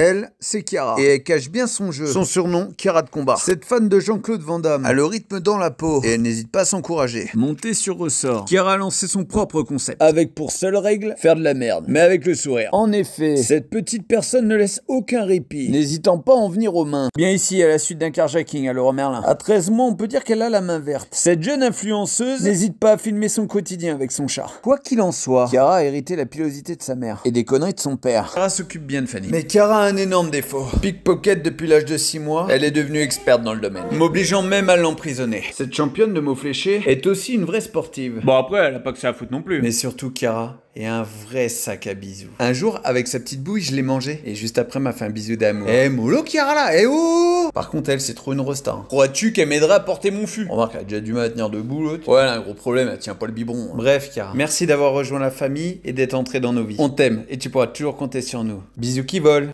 Elle, c'est Chiara. Et elle cache bien son jeu. Son surnom, Kiara de combat. Cette fan de Jean-Claude Van Damme a le rythme dans la peau et elle n'hésite pas à s'encourager. Monter sur ressort. Kiara a lancé son propre concept. Avec pour seule règle, faire de la merde. Mais avec le sourire. En effet, cette petite personne ne laisse aucun répit, n'hésitant pas à en venir aux mains. Bien ici, à la suite d'un carjacking à Laurent Merlin. À 13 mois, on peut dire qu'elle a la main verte. Cette jeune influenceuse n'hésite pas à filmer son quotidien avec son chat. Quoi qu'il en soit, Kiara a hérité la pilosité de sa mère et des conneries de son père. Kiara s'occupe bien de Fanny. Mais un énorme défaut. Pickpocket depuis l'âge de 6 mois, elle est devenue experte dans le domaine, m'obligeant même à l'emprisonner. Cette championne de mots fléchés est aussi une vraie sportive. Bon après, elle a pas que ça à foutre non plus. Mais surtout Kara et un vrai sac à bisous. Un jour, avec sa petite bouille, je l'ai mangée et juste après m'a fait un bisou d'amour. Eh molo Kara là, eh oh Par contre, elle, c'est trop une rosta. Hein. Crois-tu qu'elle m'aidera à porter mon fût Remarque, elle a déjà du mal à tenir debout l'autre. Ouais, elle a un gros problème, elle tient pas le biberon. Hein. Bref Kara, merci d'avoir rejoint la famille et d'être entré dans nos vies. On t'aime et tu pourras toujours compter sur nous. Bisous qui volent